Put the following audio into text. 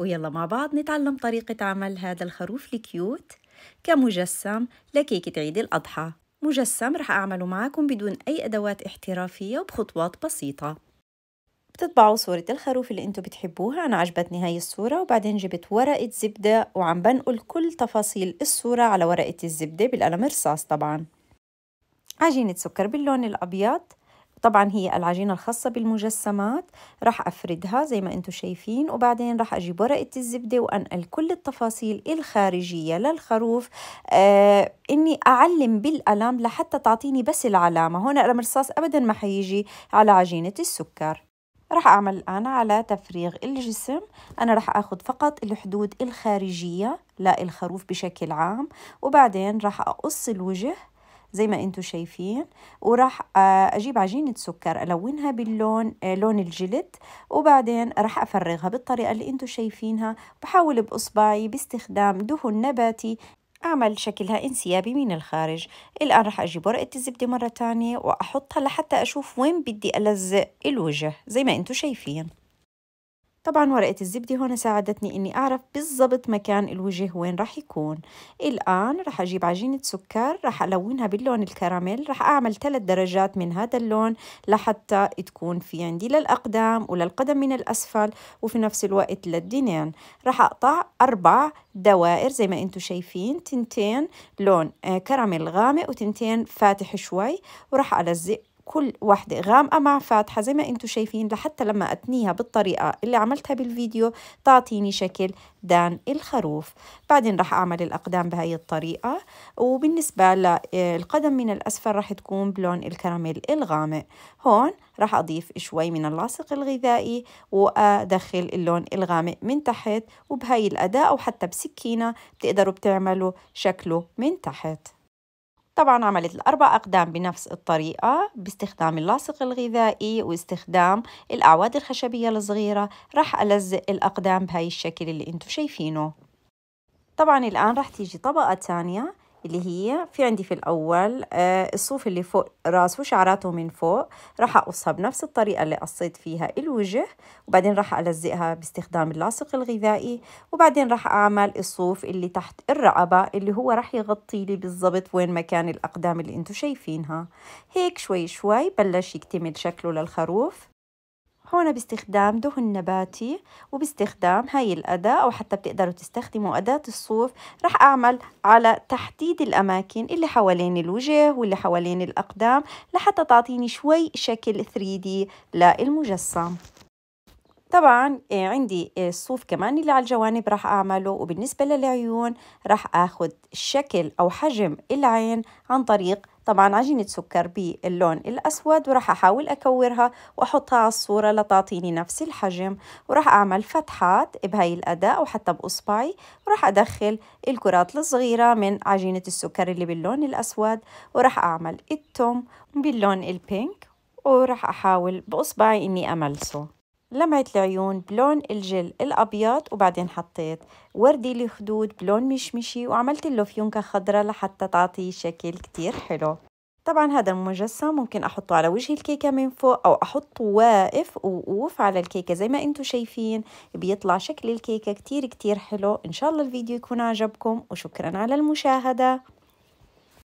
ويلا مع بعض نتعلم طريقة عمل هذا الخروف الكيوت كمجسم لكيكة عيد الأضحى مجسم رح أعمله معكم بدون أي أدوات احترافية وبخطوات بسيطة بتطبعوا صورة الخروف اللي انتم بتحبوها أنا عجبتني هاي الصورة وبعدين جبت ورقة زبدة وعم بنقل كل تفاصيل الصورة على ورقة الزبدة بالقلم الرصاص طبعا عجينة سكر باللون الأبيض طبعا هي العجينة الخاصة بالمجسمات راح أفردها زي ما أنتم شايفين وبعدين راح أجيب ورقة الزبدة وأنقل كل التفاصيل الخارجية للخروف آه إني أعلم بالقلم لحتى تعطيني بس العلامة هنا قلم رصاص أبدا ما حيجي على عجينة السكر راح أعمل الآن على تفريغ الجسم أنا راح أخذ فقط الحدود الخارجية للخروف بشكل عام وبعدين راح أقص الوجه زي ما انتم شايفين وراح آه، اجيب عجينة سكر الونها باللون آه، لون الجلد وبعدين راح افرغها بالطريقة اللي انتم شايفينها بحاول باصبعي باستخدام دهن نباتي أعمل شكلها انسيابي من الخارج الآن راح أجيب ورقة الزبدة مرة ثانيه وأحطها لحتى أشوف وين بدي ألزق الوجه زي ما أنتم شايفين طبعا ورقة الزبدة هون ساعدتني اني اعرف بالضبط مكان الوجه وين راح يكون الان راح اجيب عجينة سكر راح الونها باللون الكراميل راح اعمل ثلاث درجات من هذا اللون لحتى تكون في عندي للاقدام وللقدم من الاسفل وفي نفس الوقت للدينين راح اقطع اربع دوائر زي ما انتم شايفين تنتين لون آه، كراميل غامق وتنتين فاتح شوي وراح الزق كل واحدة غامقة مع فاتحة زي ما انتم شايفين لحتى لما أتنيها بالطريقة اللي عملتها بالفيديو تعطيني شكل دان الخروف بعدين راح أعمل الأقدام بهاي الطريقة وبالنسبة للقدم من الأسفل راح تكون بلون الكراميل الغامق هون راح أضيف شوي من اللاصق الغذائي وأدخل اللون الغامق من تحت وبهاي الأداة أو حتى بسكينة بتقدروا بتعملوا شكله من تحت طبعا عملت الأربع أقدام بنفس الطريقة باستخدام اللاصق الغذائي واستخدام الأعواد الخشبية الصغيرة راح ألزق الأقدام بهاي الشكل اللي انتو شايفينه طبعا الآن راح تيجي طبقة تانية اللي هي في عندي في الأول آه، الصوف اللي فوق راسه وشعراته من فوق راح أقصها بنفس الطريقة اللي قصيت فيها الوجه وبعدين راح ألزقها باستخدام اللاصق الغذائي وبعدين راح أعمل الصوف اللي تحت الرقبة اللي هو راح يغطي لي بالضبط وين مكان الأقدام اللي انتم شايفينها هيك شوي شوي بلش يكتمل شكله للخروف هون باستخدام دهن نباتي وباستخدام هاي الأداة أو حتى بتقدروا تستخدموا أداة الصوف رح أعمل على تحديد الأماكن اللي حوالين الوجه واللي حوالين الأقدام لحتى تعطيني شوي شكل 3D للمجسم طبعا آه، عندي آه، الصوف كمان اللي على الجوانب راح أعمله وبالنسبة للعيون راح أخذ شكل أو حجم العين عن طريق طبعا عجينة سكر باللون الأسود وراح أحاول أكورها وأحطها على الصورة لتعطيني نفس الحجم وراح أعمل فتحات بهاي الأداء وحتى بإصبعي وراح أدخل الكرات الصغيرة من عجينة السكر اللي باللون الأسود وراح أعمل التوم باللون البينك وراح أحاول بإصبعي إني أملسه لمعت العيون بلون الجل الأبيض وبعدين حطيت وردي الخدود بلون مشمشي وعملت له فيونكة خضراء لحتى تعطيه شكل كتير حلو طبعا هذا المجسم ممكن احطه على وجه الكيكه من فوق او احطه واقف ووقوف على الكيكه زي ما انتم شايفين بيطلع شكل الكيكه كتير كتير حلو ان شاء الله الفيديو يكون عجبكم وشكرا على المشاهده